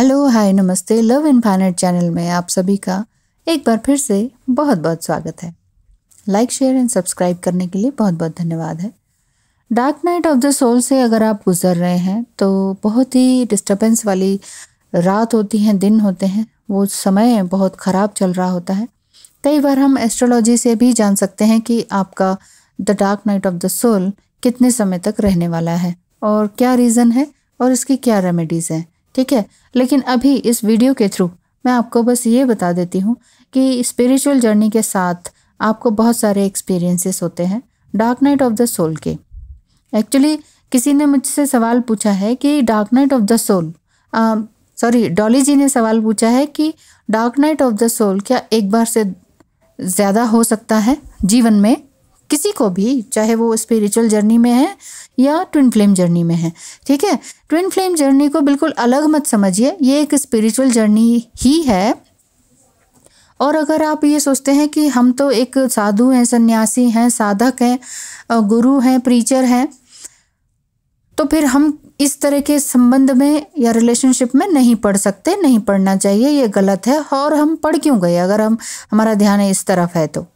hello hi नमस्ते love in फाइनेट channel में आप सभी का एक बार फिर से बहुत बहुत स्वागत है लाइक शेयर एंड सब्सक्राइब करने के लिए बहुत बहुत धन्यवाद है dark night of the soul से अगर आप गुजर रहे हैं तो बहुत ही डिस्टर्बेंस वाली रात होती हैं दिन होते हैं वो समय बहुत ख़राब चल रहा होता है कई बार हम एस्ट्रोलॉजी से भी जान सकते हैं कि आपका the dark night of the soul कितने समय तक रहने वाला है और क्या रीज़न है और इसकी क्या रेमेडीज़ हैं ठीक है लेकिन अभी इस वीडियो के थ्रू मैं आपको बस ये बता देती हूँ कि स्पिरिचुअल जर्नी के साथ आपको बहुत सारे एक्सपीरियंसेस होते हैं dark night of the soul के एक्चुअली किसी ने मुझसे सवाल पूछा है कि dark night of the soul sorry Dolly ji ने सवाल पूछा है कि dark night of the soul क्या एक बार से ज़्यादा हो सकता है जीवन में किसी को भी चाहे वो स्पिरिचुअल जर्नी में है या ट्विन फ्लेम जर्नी में है ठीक है ट्विन फ्लेम जर्नी को बिल्कुल अलग मत समझिए ये एक स्पिरिचुअल जर्नी ही है और अगर आप ये सोचते हैं कि हम तो एक साधु हैं सन्यासी हैं साधक हैं गुरु हैं प्रीचर हैं तो फिर हम इस तरह के संबंध में या रिलेशनशिप में नहीं पढ़ सकते नहीं पढ़ना चाहिए ये गलत है और हम पढ़ क्यों गए अगर हम हमारा ध्यान इस तरफ है तो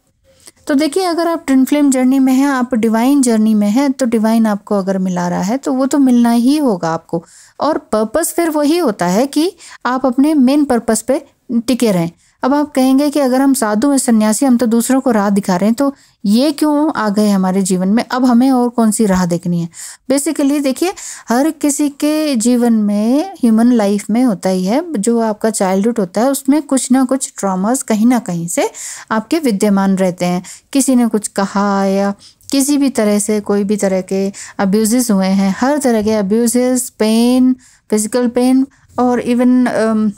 तो देखिए अगर आप ट्विन फ्लेम जर्नी में हैं आप डिवाइन जर्नी में हैं तो डिवाइन आपको अगर मिला रहा है तो वो तो मिलना ही होगा आपको और पर्पस फिर वही होता है कि आप अपने मेन पर्पस पे टिके रहें अब आप कहेंगे कि अगर हम साधु हैं सन्यासी हम तो दूसरों को राह दिखा रहे हैं तो ये क्यों आ गए हमारे जीवन में अब हमें और कौन सी राह देखनी है बेसिकली देखिए हर किसी के जीवन में ह्यूमन लाइफ में होता ही है जो आपका चाइल्डहुड होता है उसमें कुछ ना कुछ ट्रॉमास कहीं ना कहीं से आपके विद्यमान रहते हैं किसी ने कुछ कहा या किसी भी तरह से कोई भी तरह के अब्यूज़ हुए हैं हर तरह के अब्यूज़ पेन फिज़िकल पेन और इवन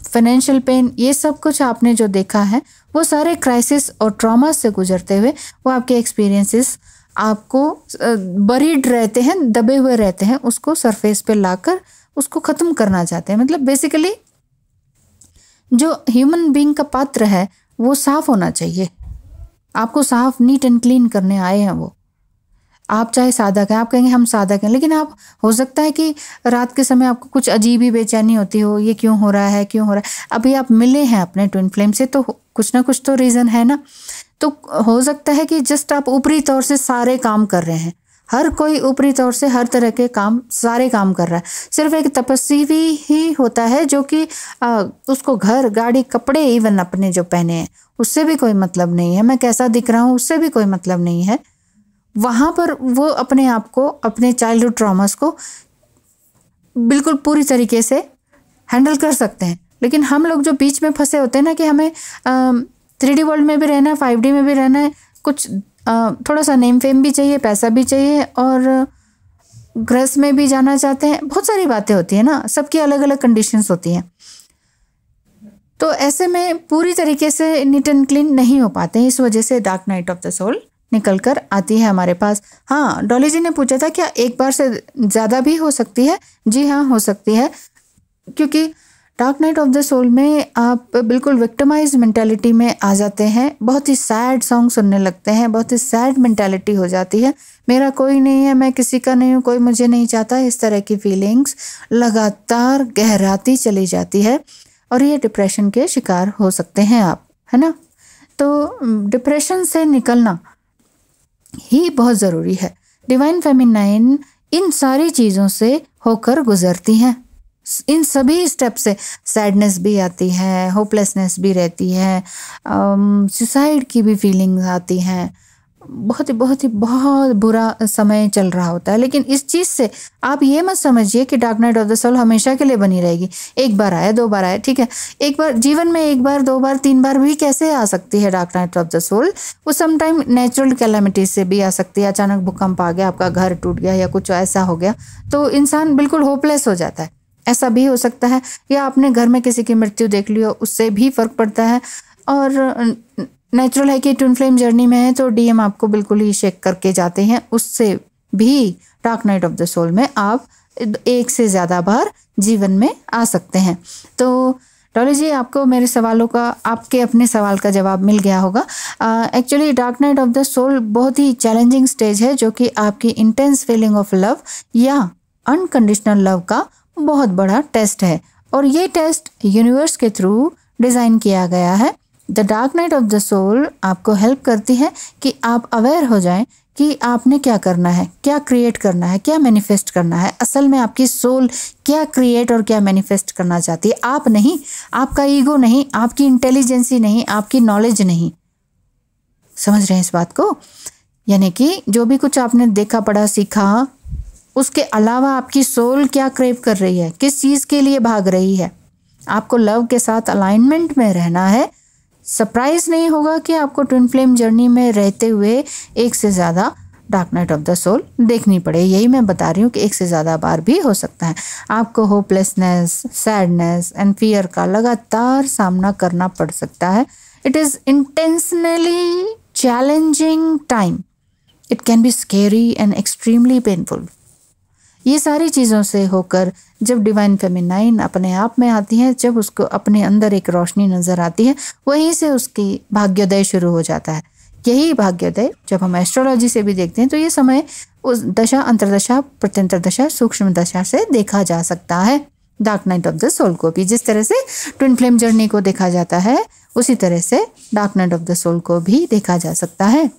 फाइनेंशियल पेन ये सब कुछ आपने जो देखा है वो सारे क्राइसिस और ट्रॉमा से गुजरते हुए वो आपके एक्सपीरियंसेस आपको बरीड uh, रहते हैं दबे हुए रहते हैं उसको सरफेस पे लाकर उसको ख़त्म करना चाहते हैं मतलब बेसिकली जो ह्यूमन बींग का पात्र है वो साफ होना चाहिए आपको साफ नीट एंड क्लीन करने आए हैं वो आप चाहे साधक हैं आप कहेंगे हम साधक हैं लेकिन आप हो सकता है कि रात के समय आपको कुछ अजीब ही बेचैनी होती हो ये क्यों हो रहा है क्यों हो रहा है अभी आप मिले हैं अपने ट्विन फ्लेम से तो कुछ ना कुछ तो रीज़न है ना तो हो सकता है कि जस्ट आप ऊपरी तौर से सारे काम कर रहे हैं हर कोई ऊपरी तौर से हर तरह के काम सारे काम कर रहा है सिर्फ एक तपस्वी ही होता है जो कि उसको घर गाड़ी कपड़े इवन अपने जो पहने हैं उससे भी कोई मतलब नहीं है मैं कैसा दिख रहा हूँ उससे भी कोई मतलब नहीं है वहाँ पर वो अपने आप को अपने चाइल्डहुड ट्रॉमास को बिल्कुल पूरी तरीके से हैंडल कर सकते हैं लेकिन हम लोग जो बीच में फंसे होते हैं ना कि हमें थ्री डी वर्ल्ड में भी रहना है फाइव डी में भी रहना है कुछ आ, थोड़ा सा नेम फेम भी चाहिए पैसा भी चाहिए और ग्रस में भी जाना चाहते हैं बहुत सारी बातें होती है ना सबकी अलग अलग कंडीशंस होती हैं तो ऐसे में पूरी तरीके से नीट एंड क्लीन नहीं हो पाते हैं इस वजह से dark night of the soul निकल कर आती है हमारे पास हाँ डॉली जी ने पूछा था क्या एक बार से ज़्यादा भी हो सकती है जी हाँ हो सकती है क्योंकि dark night of the soul में आप बिल्कुल विक्टमाइज मैंटेलिटी में आ जाते हैं बहुत ही सैड सॉन्ग सुनने लगते हैं बहुत ही सैड मेंटेलिटी हो जाती है मेरा कोई नहीं है मैं किसी का नहीं हूँ कोई मुझे नहीं चाहता इस तरह की फीलिंग्स लगातार गहराती चली जाती है और ये डिप्रेशन के शिकार हो सकते हैं आप है ना तो डिप्रेशन से निकलना ही बहुत ज़रूरी है डिवाइन फेमिनाइन इन सारी चीज़ों से होकर गुजरती हैं इन सभी स्टेप से सैडनेस भी आती है होपलेसनेस भी रहती है सुसाइड um, की भी फीलिंग्स आती हैं बहुत ही बहुत ही बहुत बुरा समय चल रहा होता है लेकिन इस चीज़ से आप ये मत समझिए कि dark night of the soul हमेशा के लिए बनी रहेगी एक बार आया दो बार आया ठीक है एक बार जीवन में एक बार दो बार तीन बार भी कैसे आ सकती है dark night of the soul वो समटाइम नेचुरल कैलामिटीज से भी आ सकती है अचानक भूकंप आ गया आपका घर टूट गया या कुछ ऐसा हो गया तो इंसान बिल्कुल होपलेस हो जाता है ऐसा भी हो सकता है या आपने घर में किसी की मृत्यु देख ली हो उससे भी फर्क पड़ता है और नेचुरल है कि ट्विन फ्लेम जर्नी में है तो डीएम आपको बिल्कुल ही चेक करके जाते हैं उससे भी dark night of the soul में आप एक से ज़्यादा बार जीवन में आ सकते हैं तो डॉली जी आपको मेरे सवालों का आपके अपने सवाल का जवाब मिल गया होगा actually dark night of the soul बहुत ही चैलेंजिंग स्टेज है जो कि आपकी इंटेंस फीलिंग ऑफ लव या अनकंडीशनल लव का बहुत बड़ा टेस्ट है और ये टेस्ट यूनिवर्स के थ्रू डिज़ाइन किया गया है the dark night of the soul आपको हेल्प करती है कि आप अवेयर हो जाएं कि आपने क्या करना है क्या क्रिएट करना है क्या मैनिफेस्ट करना है असल में आपकी सोल क्या क्रिएट और क्या मैनिफेस्ट करना चाहती है आप नहीं आपका ईगो नहीं आपकी इंटेलिजेंसी नहीं आपकी नॉलेज नहीं समझ रहे हैं इस बात को यानी कि जो भी कुछ आपने देखा पढ़ा सीखा उसके अलावा आपकी सोल क्या क्रेव कर रही है किस चीज़ के लिए भाग रही है आपको लव के साथ अलाइनमेंट में रहना है सरप्राइज नहीं होगा कि आपको ट्विन फ्लेम जर्नी में रहते हुए एक से ज़्यादा dark night of the soul देखनी पड़े यही मैं बता रही हूँ कि एक से ज़्यादा बार भी हो सकता है आपको होपलेसनेस सैडनेस एंड फियर का लगातार सामना करना पड़ सकता है it is intentionally challenging time it can be scary and extremely painful ये सारी चीज़ों से होकर जब डिवाइन फेमिनाइन अपने आप में आती है जब उसको अपने अंदर एक रोशनी नज़र आती है वहीं से उसकी भाग्योदय शुरू हो जाता है यही भाग्योदय जब हम एस्ट्रोलॉजी से भी देखते हैं तो ये समय उस दशा प्रत्यंतर प्रत्यंतरदशा सूक्ष्म दशा से देखा जा सकता है dark night of the soul को भी जिस तरह से ट्विन फ्लेम जर्नी को देखा जाता है उसी तरह से dark night of the soul को भी देखा जा सकता है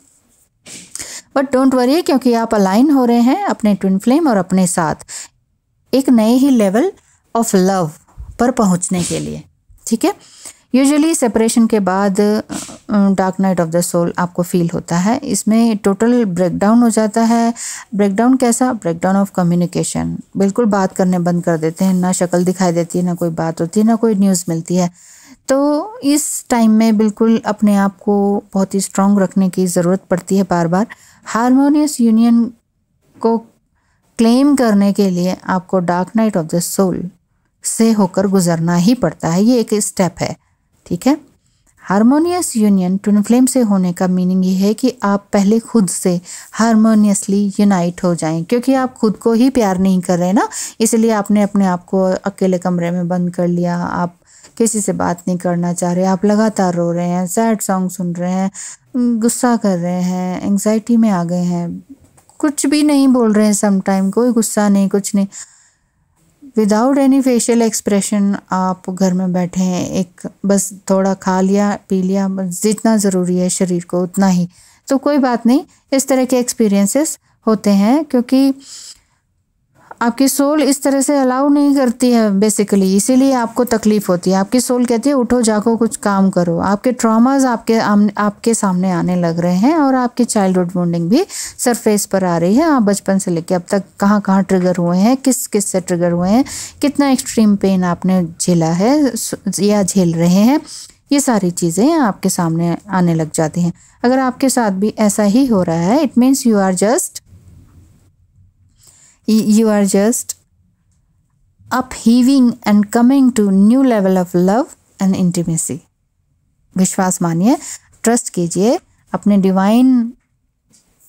बट डोंट वरी क्योंकि आप अलाइन हो रहे हैं अपने ट्विन फ्लेम और अपने साथ एक नए ही लेवल ऑफ लव पर पहुंचने के लिए ठीक है यूजुअली सेपरेशन के बाद dark night of the soul आपको फील होता है इसमें टोटल ब्रेकडाउन हो जाता है ब्रेकडाउन कैसा ब्रेकडाउन ऑफ कम्युनिकेशन बिल्कुल बात करने बंद कर देते हैं ना शक्ल दिखाई देती है ना कोई बात होती है ना कोई न्यूज़ मिलती है तो इस टाइम में बिल्कुल अपने आप को बहुत ही स्ट्रांग रखने की ज़रूरत पड़ती है बार बार हारमोनियस यूनियन को क्लेम करने के लिए आपको dark night of the soul से होकर गुजरना ही पड़ता है ये एक स्टेप है ठीक है हारमोनियस यूनियन ट्विन फ्लेम से होने का मीनिंग ये है कि आप पहले खुद से हारमोनियसली यूनाइट हो जाएं क्योंकि आप खुद को ही प्यार नहीं कर रहे ना इसलिए आपने अपने आप को अकेले कमरे में बंद कर लिया आप किसी से बात नहीं करना चाह रहे आप लगातार रो रहे हैं सैड सॉन्ग सुन रहे हैं गुस्सा कर रहे हैं एंगजाइटी में आ गए हैं कुछ भी नहीं बोल रहे हैं समटाइम कोई गुस्सा नहीं कुछ नहीं विदाउट एनी फेशियल एक्सप्रेशन आप घर में बैठे हैं एक बस थोड़ा खा लिया पी लिया बस जितना ज़रूरी है शरीर को उतना ही तो कोई बात नहीं इस तरह के एक्सपीरियंसेस होते हैं क्योंकि आपकी सोल इस तरह से अलाउ नहीं करती है बेसिकली इसीलिए आपको तकलीफ होती है आपकी सोल कहती है उठो जागो कुछ काम करो आपके ट्रॉमाज आपके आपके सामने आने लग रहे हैं और आपकी चाइल्डहुड बॉन्डिंग भी सरफेस पर आ रही है आप बचपन से लेके अब तक कहाँ कहाँ ट्रिगर हुए हैं किस किस से ट्रिगर हुए हैं कितना एक्सट्रीम पेन आपने झेला है या झेल रहे हैं ये सारी चीज़ें आपके सामने आने लग जाती हैं अगर आपके साथ भी ऐसा ही हो रहा है it means you are just you are just upheaving and coming to new level of love and intimacy विश्वास मानिए ट्रस्ट कीजिए अपने डिवाइन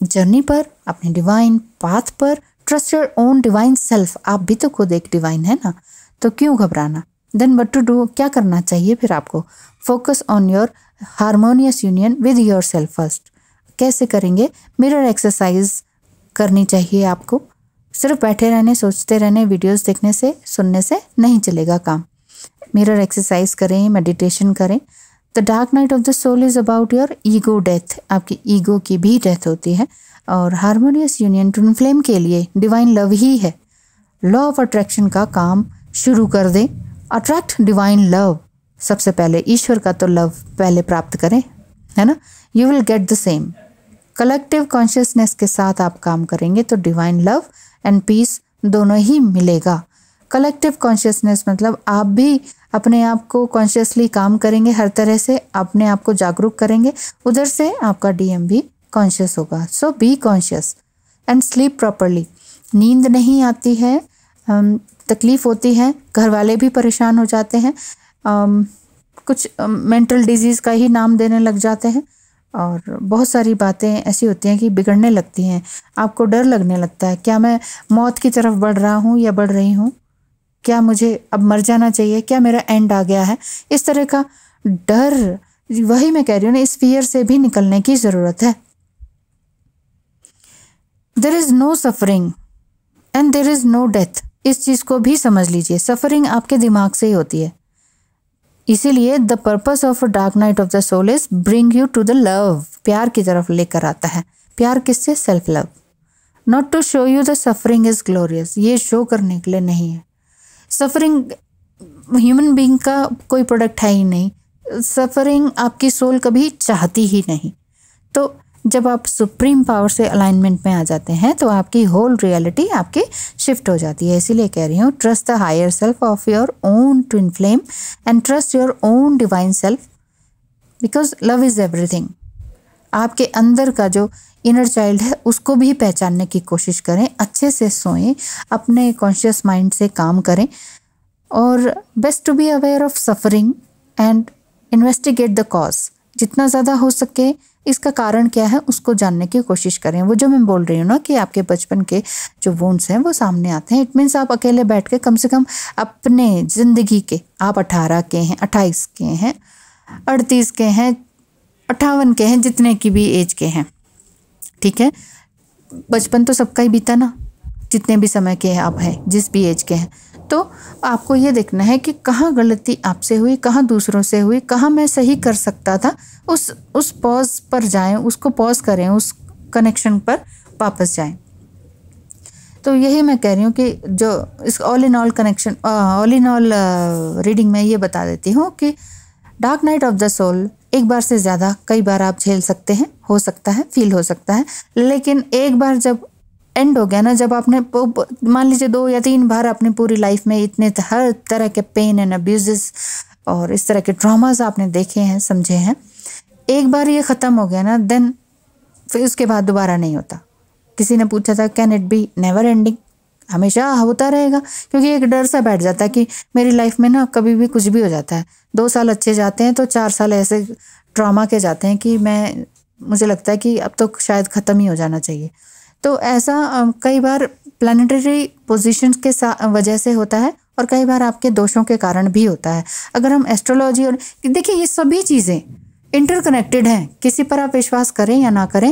जर्नी पर अपने डिवाइन पाथ पर trust your own divine self आप भी तो खुद एक डिवाइन है ना तो क्यों घबराना देन वट टू डू क्या करना चाहिए फिर आपको focus on your harmonious union with your self first कैसे करेंगे मिरर एक्सरसाइज करनी चाहिए आपको सिर्फ बैठे रहने सोचते रहने वीडियोस देखने से सुनने से नहीं चलेगा काम मिरर एक्सरसाइज करें मेडिटेशन करें the dark night of the soul is about your ego death आपकी ईगो की भी डेथ होती है और हारमोनियस यूनियन टून फ्लेम के लिए डिवाइन लव ही है लॉ ऑफ अट्रैक्शन का काम शुरू कर दें अट्रैक्ट डिवाइन लव सबसे पहले ईश्वर का तो लव पहले प्राप्त करें है ना you will get the same collective consciousness के साथ आप काम करेंगे तो डिवाइन लव एंड पीस दोनों ही मिलेगा कलेक्टिव कॉन्शियसनेस मतलब आप भी अपने आप को कॉन्शियसली काम करेंगे हर तरह से अपने आप को जागरूक करेंगे उधर से आपका डीएम भी कॉन्शियस होगा so be conscious and sleep properly नींद नहीं आती है तकलीफ़ होती है घर वाले भी परेशान हो जाते हैं कुछ मेंटल डिजीज़ का ही नाम देने लग जाते हैं और बहुत सारी बातें ऐसी होती हैं कि बिगड़ने लगती हैं आपको डर लगने लगता है क्या मैं मौत की तरफ बढ़ रहा हूँ या बढ़ रही हूँ क्या मुझे अब मर जाना चाहिए क्या मेरा एंड आ गया है इस तरह का डर वही मैं कह रही हूँ ना इस फियर से भी निकलने की ज़रूरत है there is no suffering and there is no death इस चीज़ को भी समझ लीजिए सफरिंग आपके दिमाग से ही होती है इसीलिए the purpose of dark night of the soul is bring you to the love प्यार की तरफ लेकर आता है प्यार किससे self love not to show you the suffering is glorious ये शो करने के लिए नहीं है सफरिंग ह्यूमन बींग का कोई प्रोडक्ट है ही नहीं सफरिंग आपकी सोल कभी चाहती ही नहीं तो जब आप सुप्रीम पावर से अलाइनमेंट में आ जाते हैं तो आपकी होल रियलिटी आपके शिफ्ट हो जाती है इसीलिए कह रही हूँ trust the higher self of your own twin flame and trust your own divine self because love is everything आपके अंदर का जो इनर चाइल्ड है उसको भी पहचानने की कोशिश करें अच्छे से सोएं अपने कॉन्शियस माइंड से काम करें और best to be aware of suffering and investigate the cause जितना ज़्यादा हो सके इसका कारण क्या है उसको जानने की कोशिश करें वो जो मैं बोल रही हूँ ना कि आपके बचपन के जो वोन्स हैं वो सामने आते हैं इट मीन्स आप अकेले बैठ के कम से कम अपने ज़िंदगी के आप अठारह के हैं अट्ठाईस के हैं अड़तीस के हैं अट्ठावन के हैं जितने की भी एज के हैं ठीक है बचपन तो सबका ही बीता ना जितने भी समय के आप हैं जिस भी एज के हैं तो आपको ये देखना है कि कहाँ गलती आपसे हुई कहाँ दूसरों से हुई कहाँ मैं सही कर सकता था उस उस पॉज पर जाएं उसको पॉज करें उस कनेक्शन पर वापस जाएं तो यही मैं कह रही हूँ कि जो इस all in all connection all in all reading में ये बता देती हूँ कि dark night of the soul एक बार से ज़्यादा कई बार आप झेल सकते हैं हो सकता है फील हो सकता है लेकिन एक बार जब एंड हो गया ना जब आपने मान लीजिए दो या तीन बार अपनी पूरी लाइफ में इतने हर तरह के पेन एंड अब्यूज और इस तरह के ड्रामाज आपने देखे हैं समझे हैं एक बार ये ख़त्म हो गया ना देन फिर उसके बाद दोबारा नहीं होता किसी ने पूछा था can it be never ending हमेशा होता रहेगा क्योंकि एक डर सा बैठ जाता है कि मेरी लाइफ में ना कभी भी कुछ भी हो जाता है दो साल अच्छे जाते हैं तो चार साल ऐसे ड्रामा के जाते हैं कि मैं मुझे लगता है कि अब तो शायद ख़त्म ही हो जाना चाहिए तो ऐसा कई बार प्लानिटरी पोजिशन के वजह से होता है और कई बार आपके दोषों के कारण भी होता है अगर हम एस्ट्रोलॉजी और देखिए ये सभी चीज़ें इंटरकनेक्टेड हैं किसी पर आप विश्वास करें या ना करें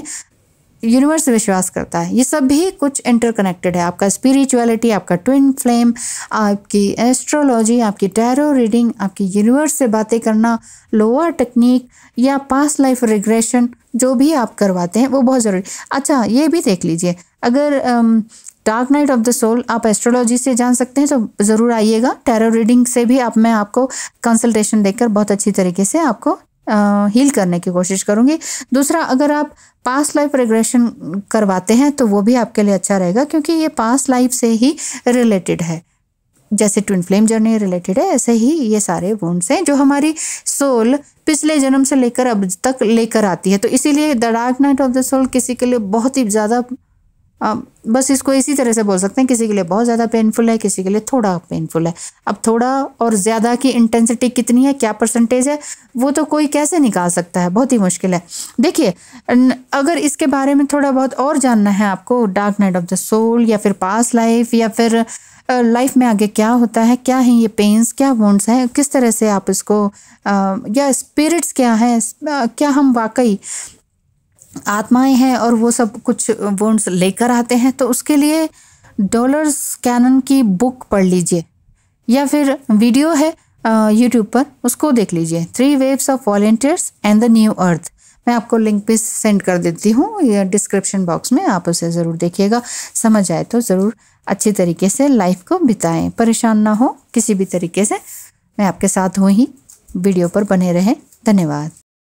यूनिवर्स से विश्वास करता है ये सभी कुछ इंटरकनेक्टेड है आपका स्पिरिचुअलिटी आपका ट्विन फ्लेम आपकी एस्ट्रोलॉजी आपकी टैरो रीडिंग आपकी यूनिवर्स से बातें करना लोअर टेक्निक या पास लाइफ रिग्रेशन जो भी आप करवाते हैं वो बहुत ज़रूरी अच्छा ये भी देख लीजिए अगर um, dark night of the soul आप एस्ट्रोलॉजी से जान सकते हैं तो ज़रूर आइएगा टैरो रीडिंग से भी आप मैं आपको कंसल्टेशन देकर बहुत अच्छी तरीके से आपको हील करने की कोशिश करूँगी दूसरा अगर आप पास्ट लाइफ रिग्रेशन करवाते हैं तो वो भी आपके लिए अच्छा रहेगा क्योंकि ये पास्ट लाइफ से ही रिलेटेड है जैसे ट्विन फ्लेम जर्नी रिलेटेड है ऐसे ही ये सारे वोन्स हैं जो हमारी सोल पिछले जन्म से लेकर अब तक लेकर आती है तो इसीलिए the dark night of the soul किसी के लिए बहुत ही ज़्यादा बस इसको इसी तरह से बोल सकते हैं किसी के लिए बहुत ज़्यादा पेनफुल है किसी के लिए थोड़ा पेनफुल है अब थोड़ा और ज़्यादा की इंटेंसिटी कितनी है क्या परसेंटेज है वो तो कोई कैसे निकाल सकता है बहुत ही मुश्किल है देखिए अगर इसके बारे में थोड़ा बहुत और जानना है आपको dark night of the soul या फिर पास लाइफ या फिर लाइफ में आगे क्या होता है क्या है ये पेंस क्या वोंड्स हैं किस तरह से आप इसको या स्पिरिट्स क्या हैं क्या हम वाकई आत्माएं हैं और वो सब कुछ वोन्स लेकर आते हैं तो उसके लिए डॉलर्स कैनन की बुक पढ़ लीजिए या फिर वीडियो है यूट्यूब पर उसको देख लीजिए three waves of volunteers and the new earth मैं आपको लिंक भी सेंड कर देती हूँ या डिस्क्रिप्शन बॉक्स में आप उसे ज़रूर देखिएगा समझ आए तो ज़रूर अच्छे तरीके से लाइफ को बिताएं परेशान ना हो किसी भी तरीके से मैं आपके साथ हूँ ही वीडियो पर बने रहें धन्यवाद